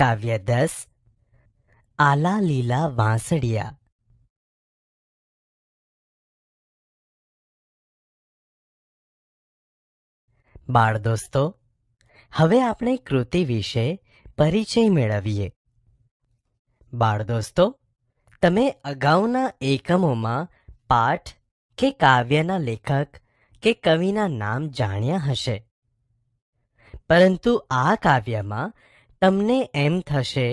કાવ્ય દસ આલા લીલા વાંસળિયા બાળ દોસ્તો હવે આપણે કૃતિ વિશે પરિચય મેળવીએ બાળ દોસ્તો તમે અગાઉના એકમોમાં પાઠ કે કાવ્યના લેખક કે કવિના નામ જાણ્યા હશે પરંતુ આ કાવ્યમાં તમને એમ થશે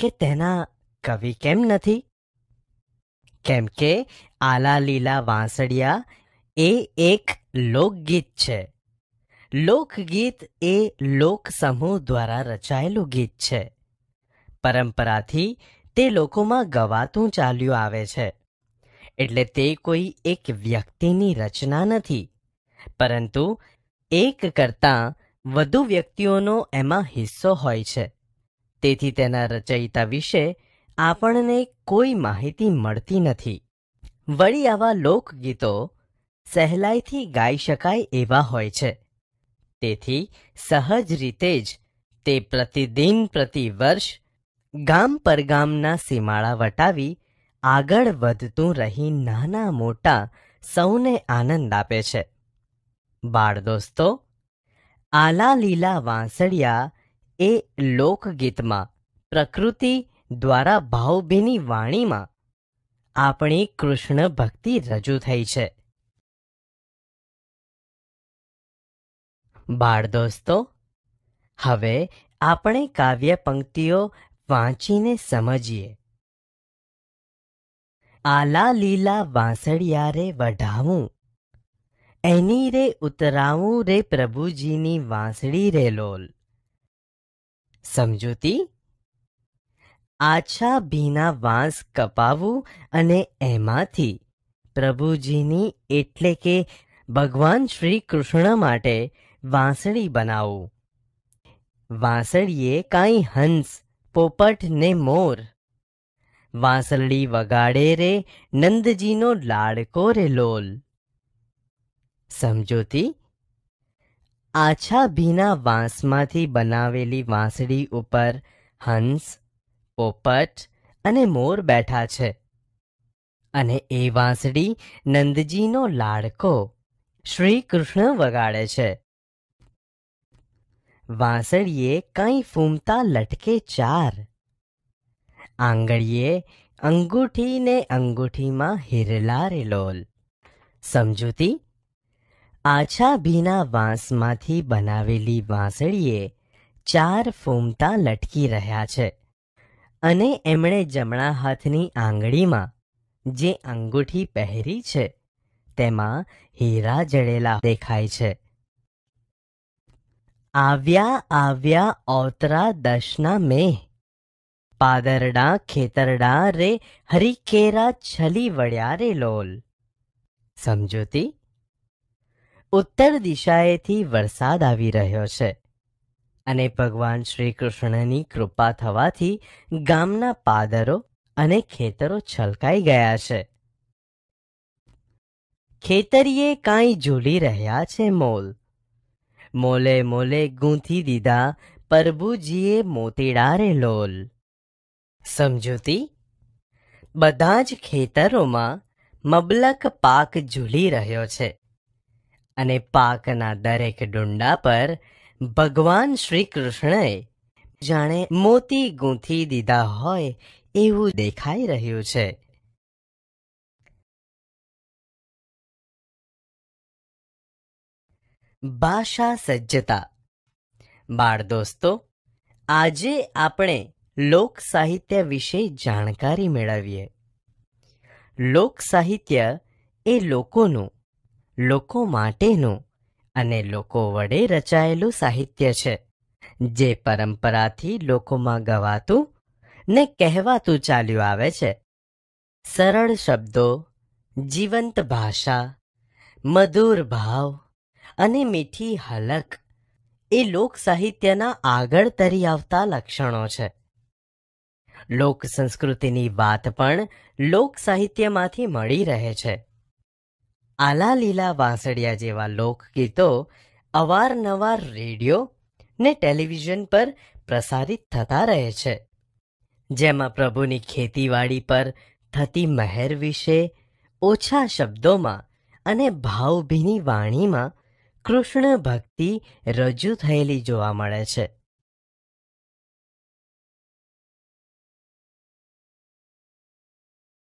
કે તેના કવિ કેમ નથી કેમ કે આલા લીલા વાંસળિયા એ એક લોકગીત છે લોકગીત એ લોક સમૂહ દ્વારા રચાયેલું ગીત છે પરંપરાથી તે લોકોમાં ગવાતું ચાલ્યું આવે છે એટલે તે કોઈ એક વ્યક્તિની રચના નથી પરંતુ એક કરતાં વધુ વ્યક્તિઓનો એમાં હિસ્સો હોય છે તેથી તેના રચયિતા વિશે આપણને કોઈ માહિતી મળતી નથી વળી આવા લોકગીતો સહેલાઈથી ગાઈ શકાય એવા હોય છે તેથી સહજ રીતે જ તે પ્રતિદિન પ્રતિવર્ષ ગામ પર ગામના વટાવી આગળ વધતું રહી નાના મોટા સૌને આનંદ આપે છે બાળ દોસ્તો આલા લીલા વાંસળિયા એ લોકગીતમાં પ્રકૃતિ દ્વારા ભાવભીની વાણીમાં આપણી કૃષ્ણ ભક્તિ રજૂ થઈ છે બાળ દોસ્તો હવે આપણે કાવ્ય પંક્તિઓ વાંચીને સમજીએ આલા લીલા વાંસળિયા રે વઢાવું એની રે ઉતરાવું રે પ્રભુજીની વાંસળી રે લોલ સમજૂતી આછા ભીના વાંસ કપાવું અને એમાંથી પ્રભુજીની એટલે કે ભગવાન શ્રી કૃષ્ણ માટે વાંસળી બનાવું વાંસળીએ કાંઈ હંસ પોપટ ને મોર વાંસળી વગાડે રે નંદજીનો લાડકો રે લોલ સમજોતી આછા ભીના વાંસમાંથી બનાવેલી વાંસળી ઉપર હંસ પોપટ અને મોર બેઠા છે અને એ વાંસળી નંદજીનો લાડકો શ્રી કૃષ્ણ વગાડે છે વાંસળીએ કંઈ ફૂમતા લટકે ચાર આંગળીએ અંગૂઠીને અંગૂઠીમાં હિરલા રેલોલ સમજૂતી આછા ભીના વાંસમાંથી બનાવેલી વાંસળીએ ચાર ફૂમતા લટકી રહ્યા છે અને એમણે જમણા હાથની આંગળીમાં જે અંગૂઠી પહેરી છે તેમાં હીરા જડેલા દેખાય છે આવ્યા આવ્યા ઓતરા દશના મેં પાદરડા ખેતરડા રે હરિકેરા છલી વળ્યા રે લોલ સમજોતી ઉત્તર દિશાએથી વરસાદ આવી રહ્યો છે અને ભગવાન શ્રી કૃષ્ણની કૃપા થવાથી ગામના પાદરો અને ખેતરો છલકાઈ ગયા છે ખેતરીએ કાંઈ ઝૂલી રહ્યા છે મોલ મોલે મોલે ગૂંથી દીધા પ્રભુજીએ મોતીડારે લોલ સમજૂતી બધા જ ખેતરોમાં મબલક પાક ઝૂલી રહ્યો છે અને પાકના દરેક ડુંડા પર ભગવાન શ્રી કૃષ્ણએ જાણે મોતી ગૂંથી દીધા હોય એવું દેખાઈ રહ્યું છે ભાષા સજ્જતા બાળ દોસ્તો આજે આપણે લોક સાહિત્ય વિશે જાણકારી મેળવીએ લોક સાહિત્ય એ લોકોનું લોકો માટેનું અને લોકો વડે રચાયેલું સાહિત્ય છે જે પરંપરાથી લોકોમાં ગવાતું ને કહેવાતું ચાલ્યું આવે છે સરળ શબ્દો જીવંત ભાષા મધુર ભાવ અને મીઠી હલક એ લોક સાહિત્યના આગળ તરી આવતા લક્ષણો છે લોક સંસ્કૃતિની વાત પણ લોક સાહિત્યમાંથી મળી રહે છે આલા લીલા વાસળિયા જેવા લોકગીતો અવારનવાર રેડિયો ને ટેલિવિઝન પર પ્રસારિત થતા રહે છે જેમાં પ્રભુની ખેતીવાડી પર થતી મહેર વિશે ઓછા શબ્દોમાં અને ભાવભીની વાણીમાં કૃષ્ણ ભક્તિ રજૂ થયેલી જોવા મળે છે